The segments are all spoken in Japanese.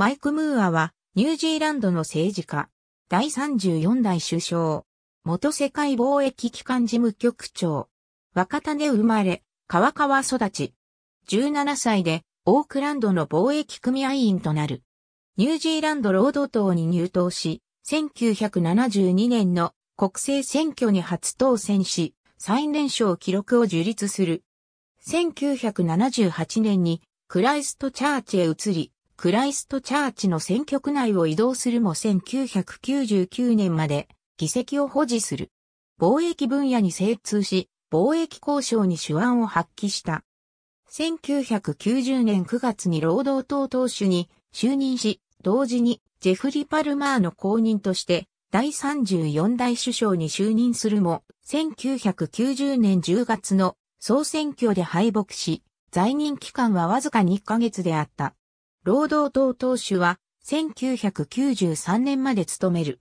マイク・ムーアは、ニュージーランドの政治家、第34代首相、元世界貿易機関事務局長、若種生まれ、川川育ち、17歳で、オークランドの貿易組合員となる。ニュージーランド労働党に入党し、1972年の国政選挙に初当選し、最年少記録を樹立する。1978年にクライストチャーチへ移り、クライストチャーチの選挙区内を移動するも1999年まで議席を保持する。貿易分野に精通し、貿易交渉に手腕を発揮した。1990年9月に労働党党首に就任し、同時にジェフリ・パルマーの後任として第34代首相に就任するも、1990年10月の総選挙で敗北し、在任期間はわずか2ヶ月であった。労働党党首は1993年まで務める。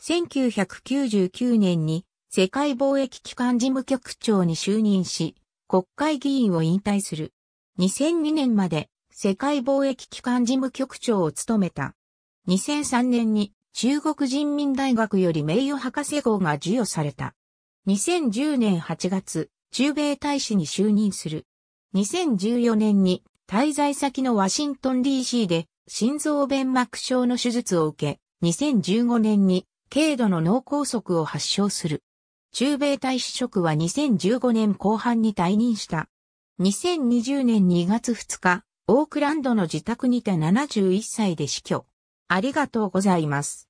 1999年に世界貿易機関事務局長に就任し、国会議員を引退する。2002年まで世界貿易機関事務局長を務めた。2003年に中国人民大学より名誉博士号が授与された。2010年8月、駐米大使に就任する。2014年に滞在先のワシントン DC で心臓弁膜症の手術を受け、2015年に軽度の脳梗塞を発症する。中米大使職は2015年後半に退任した。2020年2月2日、オークランドの自宅にて71歳で死去。ありがとうございます。